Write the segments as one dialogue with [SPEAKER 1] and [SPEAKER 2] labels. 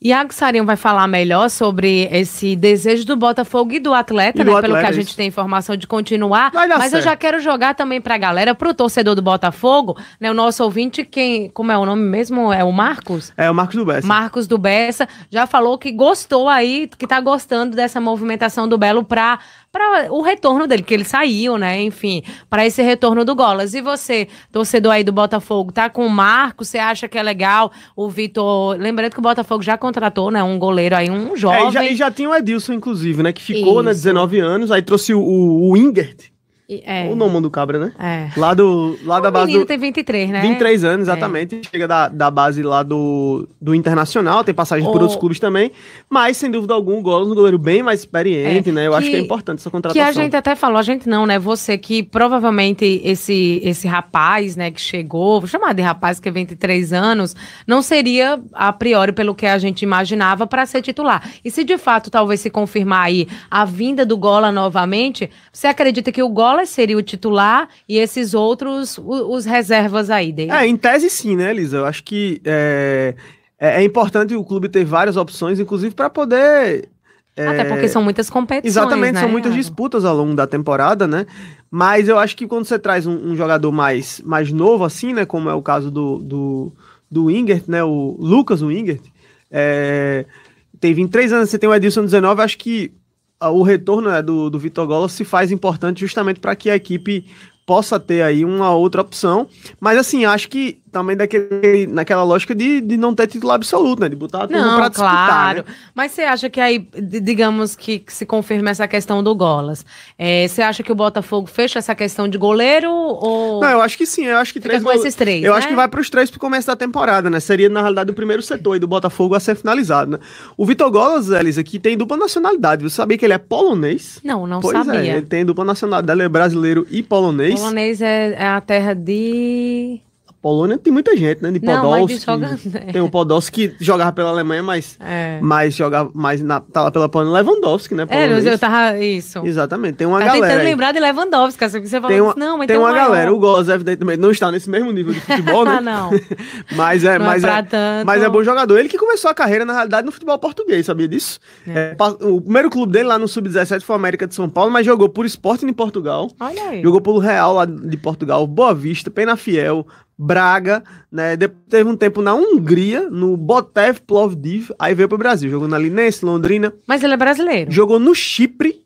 [SPEAKER 1] Iago Sarinho vai falar melhor sobre esse desejo do Botafogo e do atleta, e né, do né? Atleta, pelo que a é gente tem informação de continuar. Mas certo. eu já quero jogar também para a galera, para o torcedor do Botafogo, né? O nosso ouvinte, quem, como é o nome mesmo? É o Marcos?
[SPEAKER 2] É, o Marcos do Bessa.
[SPEAKER 1] Marcos do Bessa já falou que gostou aí, que está gostando dessa movimentação do Belo para para o retorno dele, que ele saiu, né? Enfim, para esse retorno do Golas. E você, torcedor aí do Botafogo, tá com o Marco? Você acha que é legal o Vitor? Lembrando que o Botafogo já contratou, né? Um goleiro aí, um jovem. É, e, já,
[SPEAKER 2] e já tinha o Edilson, inclusive, né? Que ficou, né, Isso. né? 19 anos, aí trouxe o, o
[SPEAKER 1] é. O nome
[SPEAKER 2] do cabra, né? É. Lá, do, lá da base. O menino do... tem
[SPEAKER 1] 23, né? 23 anos, é. exatamente.
[SPEAKER 2] É. Chega da, da base lá do, do Internacional, tem passagem o... por outros clubes também. Mas, sem dúvida alguma, o Golos, é um goleiro bem mais experiente, é. né? Eu que, acho que é importante essa contratação. Que a gente
[SPEAKER 1] até falou, a gente não, né? Você que provavelmente esse, esse rapaz, né, que chegou, vou chamar de rapaz, que é 23 anos, não seria a priori pelo que a gente imaginava para ser titular. E se de fato talvez se confirmar aí a vinda do Gola novamente, você acredita que o Gola Wallace seria o titular e esses outros, os, reservas aí dele. É, em
[SPEAKER 2] tese sim, né, Elisa? Eu acho que é, é, é importante o clube ter várias opções, inclusive para poder é, até porque são
[SPEAKER 1] muitas competições. Exatamente, né? são muitas
[SPEAKER 2] disputas ao longo da temporada, né? Mas eu acho que quando você traz um, um jogador mais, mais novo, assim, né? Como é o caso do, do, do Ingert, né? O Lucas Wingert. É, tem 23 anos, você tem o Edilson 19, acho que o retorno né, do, do Vitor Golo se faz importante justamente para que a equipe possa ter aí uma outra opção. Mas assim, acho que também daquele, naquela lógica de, de não ter título absoluto, né? De botar tudo não, pra disputar. Né? Claro.
[SPEAKER 1] Né? Mas você acha que aí, digamos que, que se confirma essa questão do Golas? É, você é, acha que o Botafogo fecha essa questão de goleiro
[SPEAKER 2] ou. Não, eu acho que sim.
[SPEAKER 1] Eu acho que Fica três. Com esses três eu né? acho que vai
[SPEAKER 2] pros três pro começo da temporada, né? Seria, na realidade, o primeiro setor aí do Botafogo a ser finalizado, né? O Vitor Golas, Elisa, aqui tem dupla nacionalidade. Você sabia que ele é polonês?
[SPEAKER 1] Não, não pois é, sabia. É, ele
[SPEAKER 2] tem dupla nacionalidade. Ele é brasileiro e polonês polonês
[SPEAKER 1] é, é a terra de
[SPEAKER 2] Polônia tem muita gente, né? De Podolski. Não, joga... É. Tem um Podolski que jogava pela Alemanha, mas, é. mas jogava mais na, tava pela Polônia. Lewandowski, né? É, Polonês. É, eu
[SPEAKER 1] tava. Isso.
[SPEAKER 2] Exatamente. Tem uma tá galera. tentando aí. lembrar
[SPEAKER 1] de Lewandowski, assim, que você falou. Tem assim, uma, não, mas tem, tem uma galera. O
[SPEAKER 2] Goz, evidentemente, não está nesse mesmo nível de futebol, né? Ah, não. mas é, não é mas, é, é mas é bom jogador. Ele que começou a carreira, na realidade, no futebol português, sabia disso? É. o primeiro clube dele lá no Sub-17 foi o América de São Paulo, mas jogou por Sporting em Portugal. Olha aí. Jogou pelo Real lá de Portugal, Boa Vista, Penafiel, Braga, né? Depois teve um tempo na Hungria, no Botev Plovdiv, aí veio pro Brasil, jogou na Linense, Londrina. Mas ele é brasileiro. Jogou no Chipre.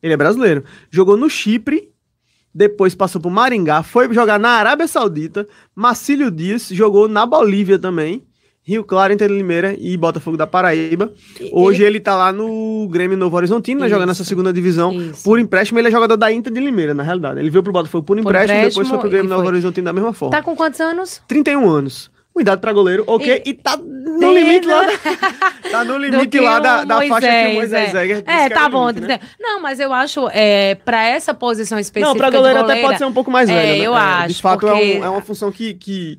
[SPEAKER 2] Ele é brasileiro. Jogou no Chipre, depois passou pro Maringá, foi jogar na Arábia Saudita. Marcílio Dias jogou na Bolívia também. Rio Claro, Inter de Limeira e Botafogo da Paraíba. Hoje ele, ele tá lá no Grêmio Novo Horizontino, né, jogando essa segunda divisão Isso. por empréstimo. Ele é jogador da Inter de Limeira, na realidade. Ele veio pro Botafogo por, por empréstimo, empréstimo, depois foi pro Grêmio Novo Horizontino da mesma forma. Tá
[SPEAKER 1] com quantos anos?
[SPEAKER 2] 31 anos. Cuidado pra goleiro, ok? E, e tá no limite lá. Da, tá no limite lá da, da Moisés, faixa que o Moisés é. É, é tá bom. Limite, né? né?
[SPEAKER 1] Não, mas eu acho, é, pra essa posição específica. Não, pra goleiro, goleiro até pode ser um pouco mais é, velho. É, né? eu é, acho. De fato, porque... é, um, é uma
[SPEAKER 2] função que, que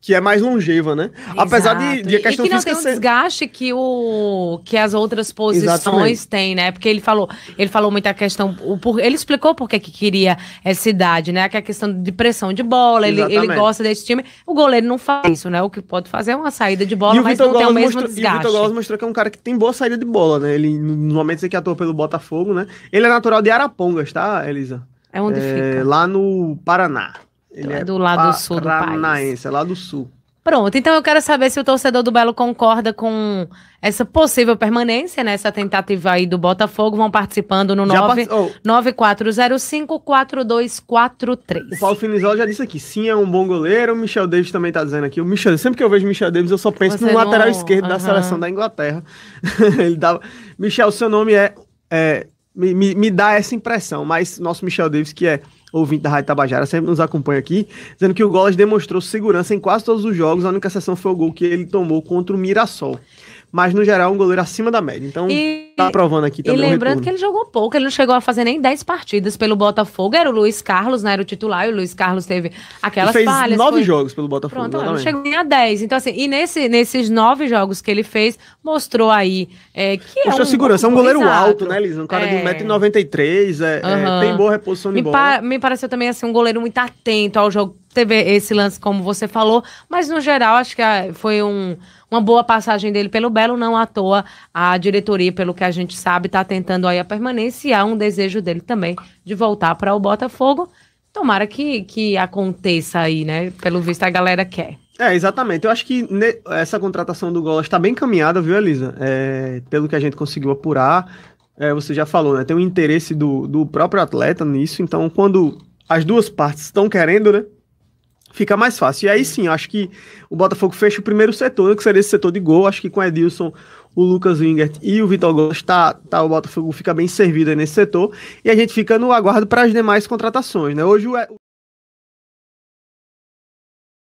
[SPEAKER 2] que é mais longeva, né? Exato. Apesar de, de a questão e que não tem um ser...
[SPEAKER 1] desgaste que o que as outras posições Exatamente. têm, né? Porque ele falou, ele falou muita questão, o, por, ele explicou por que queria essa idade, né? Que é a questão de pressão de bola, ele, ele, gosta desse time. O goleiro não faz isso, né? O que pode fazer é uma saída de bola, mas Vitor não tem o mesmo mostrou, desgaste. E o Vitor Gomes
[SPEAKER 2] mostrou que é um cara que tem boa saída de bola, né? Ele nos momentos em que atua pelo Botafogo, né? Ele é natural de Arapongas, tá, Elisa? É onde é, fica. Lá no Paraná. Ele é, é do lado sul do país. é lá do sul.
[SPEAKER 1] Pronto, então eu quero saber se o torcedor do Belo concorda com essa possível permanência, né? Essa tentativa aí do Botafogo. Vão participando no 9... 9405-4243.
[SPEAKER 2] O Paulo Finizal já disse aqui, sim, é um bom goleiro. O Michel Davis também tá dizendo aqui. O Michel, sempre que eu vejo o Michel Davis, eu só penso Você no não... lateral esquerdo uhum. da seleção da Inglaterra. Ele dá. Michel, seu nome é... é... Me, me, me dá essa impressão, mas nosso Michel Davis, que é ouvinte da Rádio Tabajara, sempre nos acompanha aqui, dizendo que o Golas demonstrou segurança em quase todos os jogos, a única exceção foi o gol que ele tomou contra o Mirassol. Mas, no geral, um goleiro acima da média. Então. E tá provando aqui também. E lembrando que ele
[SPEAKER 1] jogou pouco, ele não chegou a fazer nem 10 partidas pelo Botafogo. Era o Luiz Carlos, né? Era o titular, e o Luiz Carlos teve aquelas ele fez falhas. nove foi... jogos
[SPEAKER 2] pelo Botafogo. Pronto, não chegou
[SPEAKER 1] nem a 10. Então, assim, e nesse, nesses nove jogos que ele fez, mostrou aí é, que Poxa, é. um segurança, é um goleiro exato. alto,
[SPEAKER 2] né, Liz? Um cara é... de 1,93m, é, uhum. é, tem boa reposição de me bola. Pa
[SPEAKER 1] me pareceu também assim, um goleiro muito atento ao jogo. Teve esse lance, como você falou, mas no geral, acho que ah, foi um, uma boa passagem dele pelo Belo, não à toa a diretoria, pelo que a a gente sabe está tentando aí a permanência e há um desejo dele também de voltar para o Botafogo. Tomara que, que aconteça aí, né? Pelo visto a galera quer.
[SPEAKER 2] É, exatamente. Eu acho que ne... essa contratação do Golas está bem caminhada, viu, Elisa? É, pelo que a gente conseguiu apurar, é, você já falou, né? Tem o interesse do, do próprio atleta nisso. Então, quando as duas partes estão querendo, né? Fica mais fácil. E aí sim, acho que o Botafogo fecha o primeiro setor, né? que seria esse setor de gol. Acho que com Edilson o Lucas Wingert e o Vitor Gomes, tá, tá, o Botafogo fica bem servido aí nesse setor. E a gente fica no aguardo para as demais contratações. Né? Hoje o